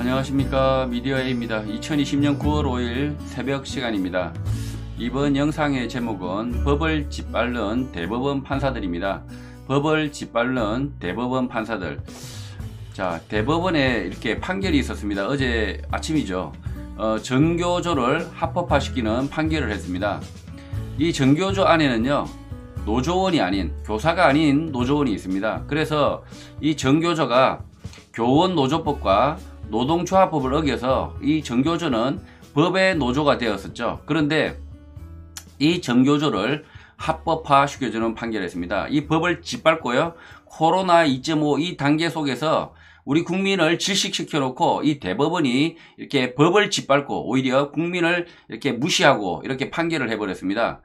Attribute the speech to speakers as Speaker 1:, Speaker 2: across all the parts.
Speaker 1: 안녕하십니까 미디어A입니다. 2020년 9월 5일 새벽 시간입니다. 이번 영상의 제목은 법을 짓밟는 대법원 판사들입니다. 법을 짓밟는 대법원 판사들 자 대법원에 이렇게 판결이 있었습니다. 어제 아침이죠. 어, 정교조를 합법화시키는 판결을 했습니다. 이 정교조 안에는요 노조원이 아닌 교사가 아닌 노조원이 있습니다. 그래서 이 정교조가 교원 노조법과 노동조합법을 어겨서 이 정교조는 법의 노조가 되었었죠. 그런데 이 정교조를 합법화 시켜주는 판결했습니다. 이 법을 짓밟고요. 코로나 2.5 이 단계 속에서 우리 국민을 질식시켜 놓고 이 대법원이 이렇게 법을 짓밟고 오히려 국민을 이렇게 무시하고 이렇게 판결을 해버렸습니다.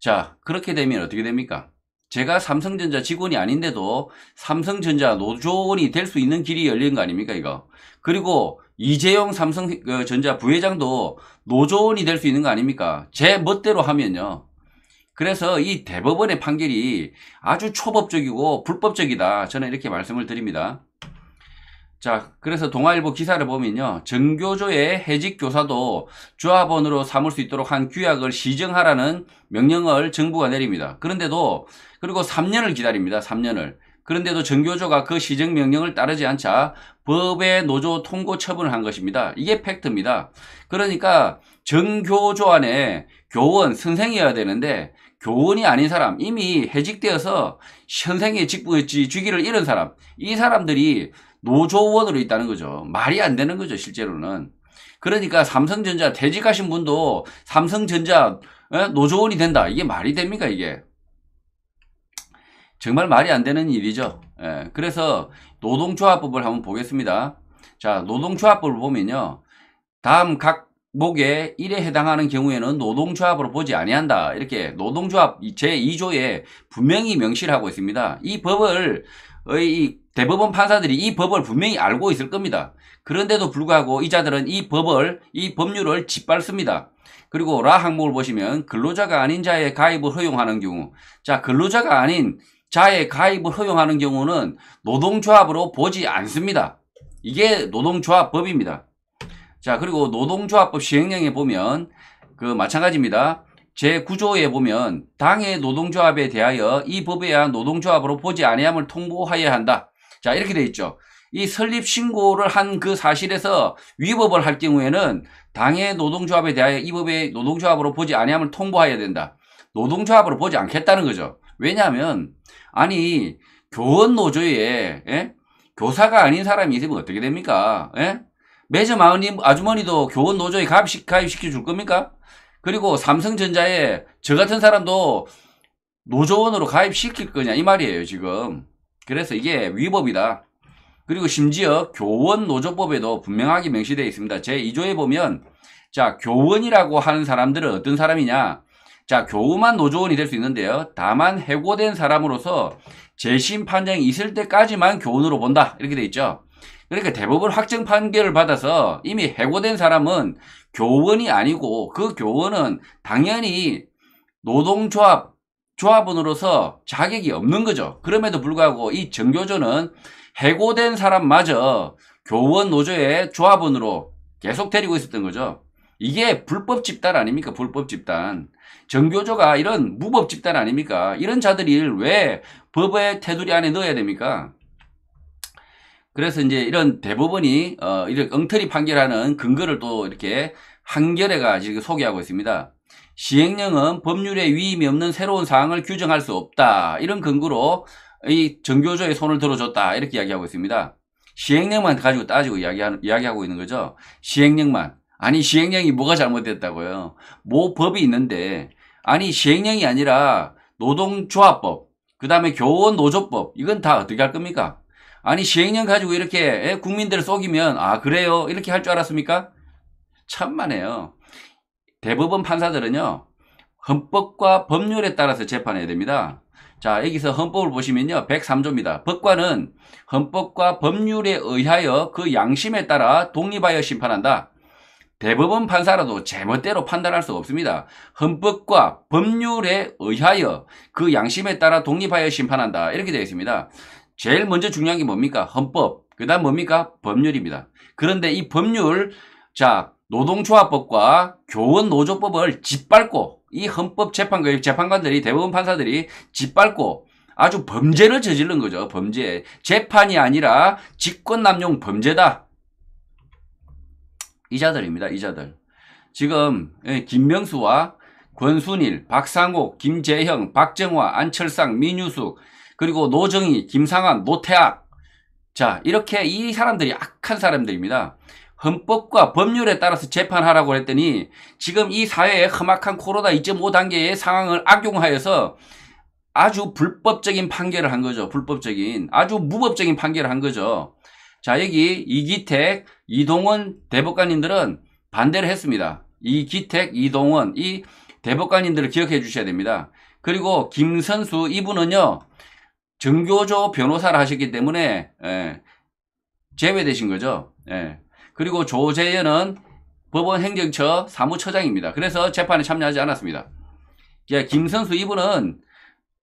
Speaker 1: 자, 그렇게 되면 어떻게 됩니까? 제가 삼성전자 직원이 아닌데도 삼성전자 노조원이 될 수 있는 길이 열린 거 아닙니까 이거 그리고 이재용 삼성전자 그 부회장도 노조원이 될 수 있는 거 아닙니까 제 멋대로 하면요 그래서 이 대법원의 판결이 아주 초법적이고 불법적이다 저는 이렇게 말씀을 드립니다 자, 그래서 동아일보 기사를 보면요. 정교조의 해직 교사도 조합원으로 삼을 수 있도록 한 규약을 시정하라는 명령을 정부가 내립니다. 그런데도, 그리고 3년을 기다립니다. 3년을. 그런데도 정교조가 그 시정 명령을 따르지 않자 법의 노조 통고 처분을 한 것입니다. 이게 팩트입니다. 그러니까 정교조 안에 교원, 선생이어야 되는데 교원이 아닌 사람, 이미 해직되어서 선생의 직부, 직위를 잃은 사람, 이 사람들이 노조원으로 있다는 거죠. 말이 안 되는 거죠, 실제로는. 그러니까 삼성전자 퇴직하신 분도 삼성전자 노조원이 된다. 이게 말이 됩니까, 이게? 정말 말이 안 되는 일이죠. 예, 그래서 노동조합법을 한번 보겠습니다. 자, 노동조합법을 보면요. 다음 각 목에 1에 해당하는 경우에는 노동조합으로 보지 아니한다. 이렇게 노동조합 제2조에 분명히 명시를 하고 있습니다. 이 법을 이 대법원 판사들이 이 법을 분명히 알고 있을 겁니다. 그런데도 불구하고 이자들은 이 법을 이 법률을 짓밟습니다. 그리고 라 항목을 보시면 근로자가 아닌 자의 가입을 허용하는 경우 자 근로자가 아닌 자의 가입을 허용하는 경우는 노동조합으로 보지 않습니다. 이게 노동조합법입니다. 자, 그리고 노동조합법 시행령에 보면 그 마찬가지입니다. 제9조에 보면 당의 노동조합에 대하여 이 법에 의한 노동조합으로 보지 아니함을 통보하여야 한다. 자, 이렇게 돼 있죠. 이 설립 신고를 한 그 사실에서 위법을 할 경우에는 당의 노동조합에 대하여 이 법의 노동조합으로 보지 아니함을 통보하여야 된다. 노동조합으로 보지 않겠다는 거죠. 왜냐하면 아니 교원 노조에 에? 예? 교사가 아닌 사람이 있으면 어떻게 됩니까? 에? 예? 매점 아주머니도 교원 노조에 가입시, 가입시켜 줄 겁니까? 그리고 삼성전자에 저 같은 사람도 노조원으로 가입시킬 거냐 이 말이에요 지금 그래서 이게 위법이다 그리고 심지어 교원 노조법에도 분명하게 명시되어 있습니다 제2조에 보면 자 교원이라고 하는 사람들은 어떤 사람이냐 자 교우만 노조원이 될 수 있는데요 다만 해고된 사람으로서 재심 판정이 있을 때까지만 교원으로 본다 이렇게 돼 있죠 그러니까 대법원 확정 판결을 받아서 이미 해고된 사람은 교원이 아니고 그 교원은 당연히 노동조합 조합원으로서 자격이 없는 거죠. 그럼에도 불구하고 이 정교조는 해고된 사람마저 교원 노조의 조합원으로 계속 데리고 있었던 거죠. 이게 불법 집단 아닙니까? 불법 집단. 정교조가 이런 무법 집단 아닙니까? 이런 자들이왜 법의 테두리 안에 넣어야 됩니까? 그래서 이제 이런 대법원이 어, 이렇게 엉터리 판결하는 근거를 또 이렇게 한결에가 지금 소개하고 있습니다. 시행령은 법률에 위임이 없는 새로운 사항을 규정할 수 없다. 이런 근거로 이 정교조의 손을 들어줬다. 이렇게 이야기하고 있습니다. 시행령만 가지고 따지고 이야기하고 있는 거죠. 시행령만. 아니 시행령이 뭐가 잘못됐다고요. 뭐 법이 있는데 아니 시행령이 아니라 노동조합법 그 다음에 교원 노조법 이건 다 어떻게 할 겁니까? 아니 시행령 가지고 이렇게 국민들을 속이면 아 그래요 이렇게 할 줄 알았습니까? 천만에요. 대법원 판사들은요 헌법과 법률에 따라서 재판해야 됩니다. 자 여기서 헌법을 보시면요 103조입니다. 법관은 헌법과 법률에 의하여 그 양심에 따라 독립하여 심판한다. 대법원 판사라도 제멋대로 판단할 수 없습니다. 헌법과 법률에 의하여 그 양심에 따라 독립하여 심판한다. 이렇게 되어 있습니다. 제일 먼저 중요한 게 뭡니까? 헌법. 그 다음 뭡니까? 법률입니다. 그런데 이 법률, 자, 노동조합법과 교원노조법을 짓밟고 이 헌법 재판관, 그 재판관들이 대법원 판사들이 짓밟고 아주 범죄를 저지른 거죠. 범죄. 재판이 아니라 직권남용 범죄다. 이자들입니다. 이자들. 지금 예, 김명수와 권순일, 박상옥, 김재형, 박정화, 안철상, 민유숙 그리고 노정희, 김상환, 노태학 자 이렇게 이 사람들이 악한 사람들입니다. 헌법과 법률에 따라서 재판하라고 했더니 지금 이 사회의 험악한 코로나 2.5 단계의 상황을 악용하여서 아주 불법적인 판결을 한 거죠. 불법적인 아주 무법적인 판결을 한 거죠. 자 여기 이기택, 이동원 대법관님들은 반대를 했습니다. 이기택, 이동원 이 대법관님들을 기억해 주셔야 됩니다. 그리고 김선수 이분은요. 정교조 변호사를 하셨기 때문에 예, 제외되신 거죠. 예. 그리고 조재현은 법원 행정처 사무처장입니다. 그래서 재판에 참여하지 않았습니다. 예, 김선수 이분은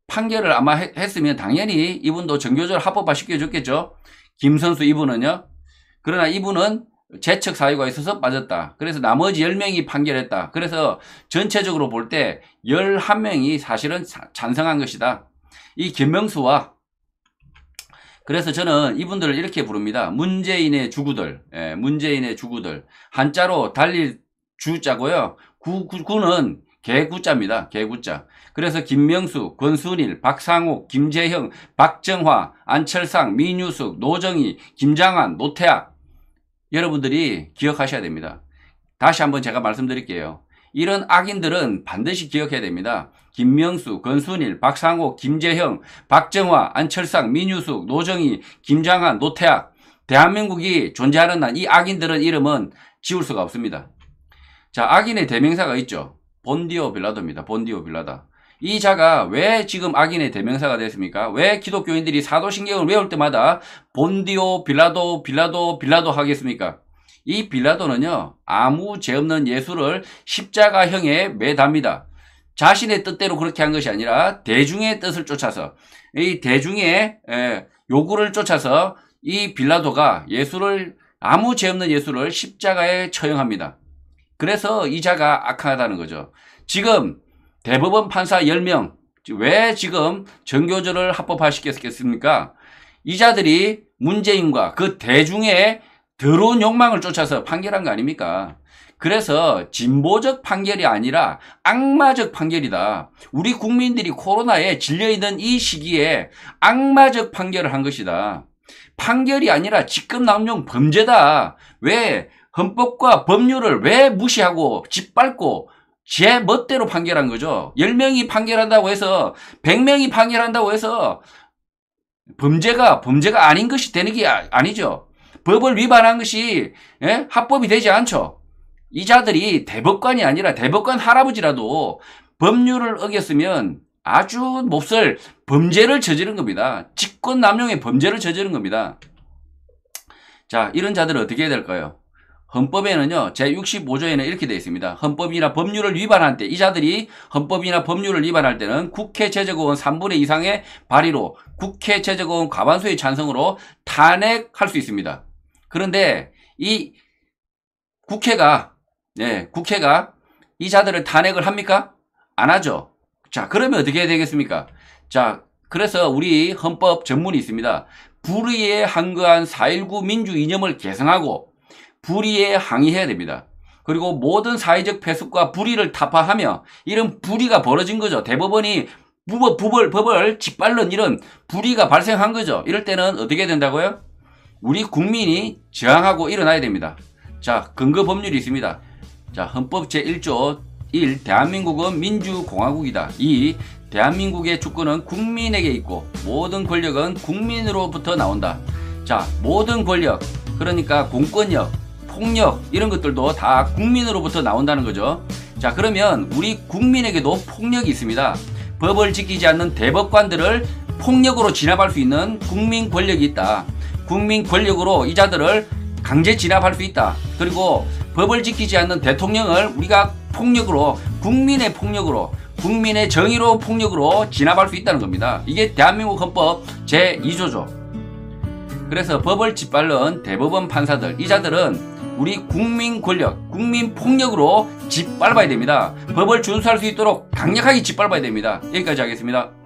Speaker 1: 판결을 아마 했으면 당연히 이분도 정교조를 합법화 시켜줬겠죠. 김선수 이분은요. 그러나 이분은 재측 사유가 있어서 빠졌다. 그래서 나머지 10명이 판결했다. 그래서 전체적으로 볼 때 11명이 사실은 찬성한 것이다. 이 김명수와 그래서 저는 이분들을 이렇게 부릅니다. 문재인의 주구들, 예, 문재인의 주구들. 한자로 달릴 주자고요. 구, 구, 구는 개구자입니다. 개구자. 그래서 김명수, 권순일, 박상욱, 김재형, 박정화, 안철상, 민유숙, 노정희, 김장한, 노태학. 여러분들이 기억하셔야 됩니다. 다시 한번 제가 말씀드릴게요. 이런 악인들은 반드시 기억해야 됩니다. 김명수, 건순일, 박상호, 김재형, 박정화, 안철상, 민유숙, 노정희, 김장한, 노태학 대한민국이 존재하는 한이 악인들은 이름은 지울 수가 없습니다. 자, 악인의 대명사가 있죠. 본디오 빌라도입니다. 본디오 빌라다. 이 자가 왜 지금 악인의 대명사가 됐습니까? 왜 기독교인들이 사도신경을 외울 때마다 본디오 빌라도 빌라도 빌라도 하겠습니까? 이 빌라도는요, 아무 죄 없는 예수를 십자가형에 매답니다. 자신의 뜻대로 그렇게 한 것이 아니라 대중의 뜻을 쫓아서, 이 대중의 요구를 쫓아서 이 빌라도가 예수를, 아무 죄 없는 예수를 십자가에 처형합니다. 그래서 이자가 악하다는 거죠. 지금 대법원 판사 10명, 왜 지금 정교조를 합법화시켰겠습니까? 이자들이 문재인과 그 대중의 더러운 욕망을 쫓아서 판결한 거 아닙니까? 그래서 진보적 판결이 아니라 악마적 판결이다. 우리 국민들이 코로나에 질려있는 이 시기에 악마적 판결을 한 것이다. 판결이 아니라 직급남용 범죄다. 왜 헌법과 법률을 왜 무시하고 짓밟고 제 멋대로 판결한 거죠. 10명이 판결한다고 해서 100명이 판결한다고 해서 범죄가 범죄가 아닌 것이 되는 게 아, 아니죠. 법을 위반한 것이 예? 합법이 되지 않죠. 이 자들이 대법관이 아니라 대법관 할아버지라도 법률을 어겼으면 아주 몹쓸 범죄를 저지른 겁니다. 직권남용의 범죄를 저지른 겁니다. 자, 이런 자들은 어떻게 해야 될까요? 헌법에는요, 제65조에는 이렇게 되어 있습니다. 헌법이나 법률을 위반한 때, 이 자들이 헌법이나 법률을 위반할 때는 국회 최저의원 3분의 이상의 발의로 국회 최저의원 과반수의 찬성으로 탄핵할 수 있습니다. 그런데 이 국회가 예, 국회가 이 자들을 탄핵을 합니까? 안 하죠. 자, 그러면 어떻게 해야 되겠습니까? 자, 그래서 우리 헌법 전문이 있습니다. 불의에 항거한 4.19 민주 이념을 계승하고 불의에 항의해야 됩니다. 그리고 모든 사회적 폐습과 불의를 타파하며 이런 불의가 벌어진 거죠. 대법원이 부법, 부벌, 법을 짓밟는 이런 불의가 발생한 거죠. 이럴 때는 어떻게 된다고요? 우리 국민이 저항하고 일어나야 됩니다. 자, 근거 법률이 있습니다. 자, 헌법 제1조 1. 대한민국은 민주공화국이다. 2. 대한민국의 주권은 국민에게 있고 모든 권력은 국민으로부터 나온다. 자, 모든 권력, 그러니까 공권력, 폭력 이런 것들도 다 국민으로부터 나온다는 거죠. 자, 그러면 우리 국민에게도 폭력이 있습니다. 법을 지키지 않는 대법관들을 폭력으로 진압할 수 있는 국민 권력이 있다. 국민 권력으로 이 자들을 강제 진압할 수 있다. 그리고 법을 지키지 않는 대통령을 우리가 폭력으로 국민의 폭력으로 국민의 정의로 폭력으로 진압할 수 있다는 겁니다. 이게 대한민국 헌법 제2조죠. 그래서 법을 짓밟는 대법원 판사들 이 자들은 우리 국민 권력, 국민 폭력으로 짓밟아야 됩니다. 법을 준수할 수 있도록 강력하게 짓밟아야 됩니다. 여기까지 하겠습니다.